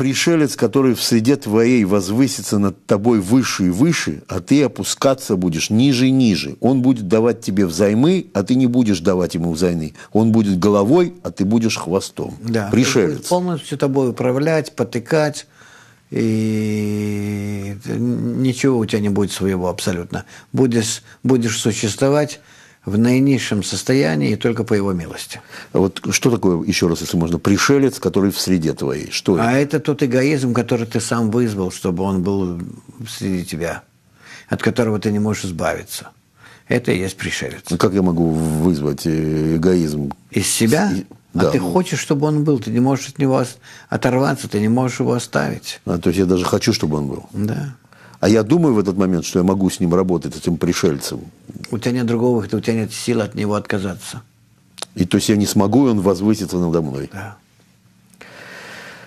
пришелец, который в среде твоей возвысится над тобой выше и выше, а ты опускаться будешь ниже и ниже. Он будет давать тебе взаймы, а ты не будешь давать ему взаймы. Он будет головой, а ты будешь хвостом. Да. Пришелец. Полностью тобой управлять, потыкать и ничего у тебя не будет своего абсолютно. Будешь, будешь существовать в наинизшем состоянии и только по его милости. А вот что такое, еще раз, если можно, пришелец, который в среде твоей? Что а это? это тот эгоизм, который ты сам вызвал, чтобы он был среди тебя, от которого ты не можешь избавиться. Это и есть пришелец. Ну, как я могу вызвать э, эгоизм? Из себя? Из... А ты хочешь, чтобы он был, ты не можешь от него оторваться, ты не можешь его оставить. А, то есть я даже хочу, чтобы он был. Да. А я думаю в этот момент, что я могу с ним работать, этим пришельцем. У тебя нет другого выхода, у тебя нет сил от него отказаться. И то есть я не смогу, и он возвысится надо мной. Да.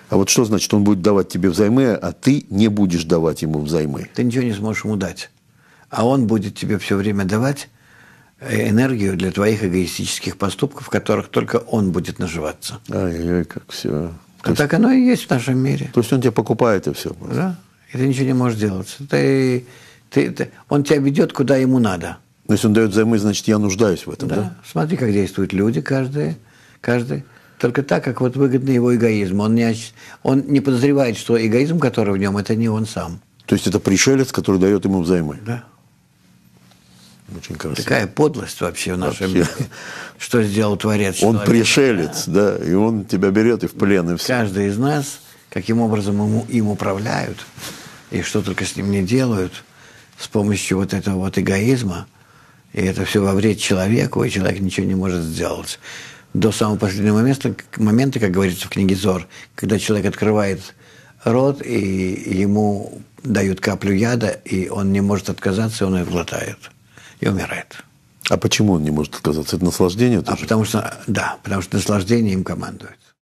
А вот что значит, он будет давать тебе взаймы, а ты не будешь давать ему взаймы? Ты ничего не сможешь ему дать. А он будет тебе все время давать э, энергию для твоих эгоистических поступков, в которых только он будет наживаться. Ай-яй, как все. А то так оно и есть в нашем мире. То есть он тебе покупает и все. Да и ты ничего не можешь делать. Ты, ты, ты, он тебя ведет, куда ему надо. Но ну, если он дает взаймы, значит, я нуждаюсь в этом, да? да? Смотри, как действуют люди, каждый, каждый. Только так, как вот выгодно его эгоизм. Он не, он не подозревает, что эгоизм, который в нем, это не он сам. То есть это пришелец, который дает ему взаймы? Да. Очень красиво. Такая подлость вообще в нашем мире. Что сделал Творец? Он человека. пришелец, да. да, и он тебя берет и в плен, и все. Каждый из нас, каким образом ему, им управляют – и что только с ним не делают с помощью вот этого вот эгоизма. И это все во вред человеку, и человек ничего не может сделать. До самого последнего момента, момента как говорится в книге «Зор», когда человек открывает рот, и ему дают каплю яда, и он не может отказаться, и он ее глотает и умирает. А почему он не может отказаться? Это наслаждение? Тоже? А потому что, да, потому что наслаждение им командует.